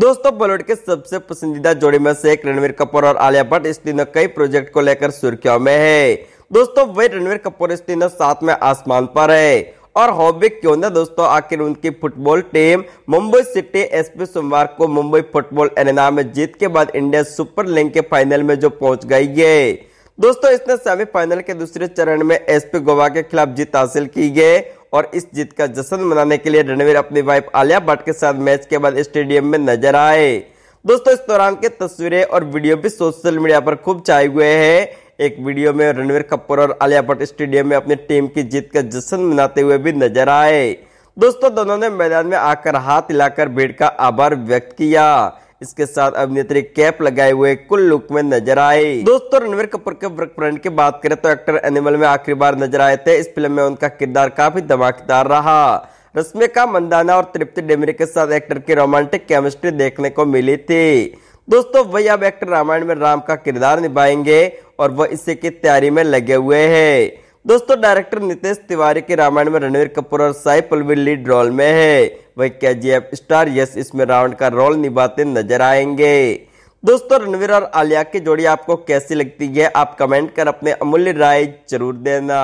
दोस्तों बॉलीवुड के सबसे पसंदीदा जोड़ी में से एक रणवीर कपूर और आलिया भट्ट इस दिनों कई प्रोजेक्ट को लेकर सुर्खियों में है दोस्तों वही रणवीर कपूर इस दिनों साथ में आसमान पर है और हॉबी क्यों ना दोस्तों आखिर उनकी फुटबॉल टीम मुंबई सिटी एसपी सोमवार को मुंबई फुटबॉल एरेना में जीत के बाद इंडिया सुपर लीग के फाइनल में जो पहुंच गई है दोस्तों इसने सेमीफाइनल के दूसरे चरण में एसपी गोवा के खिलाफ जीत हासिल की है और इस जीत का जश्न मनाने के लिए रणवीर अपनी वाइफ आलिया भट्ट के साथ मैच के बाद स्टेडियम में नजर आए दोस्तों इस दौरान के तस्वीरें और वीडियो भी सोशल मीडिया पर खूब छाए हुए हैं एक वीडियो में रणवीर कपूर और आलिया भट्ट स्टेडियम में अपनी टीम की जीत का जश्न मनाते हुए भी नजर आए दोस्तों दोनों ने मैदान में आकर हाथ हिलाकर भीड़ का आभार व्यक्त किया इसके साथ अभिनेत्री कैप लगाए हुए कुल लुक में नजर आए दोस्तों रणवीर कपूर के वर्क फ्रंट की बात करें तो एक्टर एनिमल में आखिरी बार नजर आए थे इस फिल्म में उनका किरदार काफी धमाकेदार रहा रश्मिका मंदाना और तृप्ति डेमरी के साथ एक्टर की रोमांटिक केमिस्ट्री देखने को मिली थी दोस्तों वही अब एक्टर रामायण में राम का किरदार निभाएंगे और वह इसी की तैयारी में लगे हुए हैं दोस्तों डायरेक्टर नितेश तिवारी के रामायण में रणवीर कपूर और साई पलवी लीड रोल में है वही क्या जी एफ स्टार यश इसमें रावण का रोल निभाते नजर आएंगे दोस्तों रणवीर और आलिया की जोड़ी आपको कैसी लगती है आप कमेंट कर अपने अमूल्य राय जरूर देना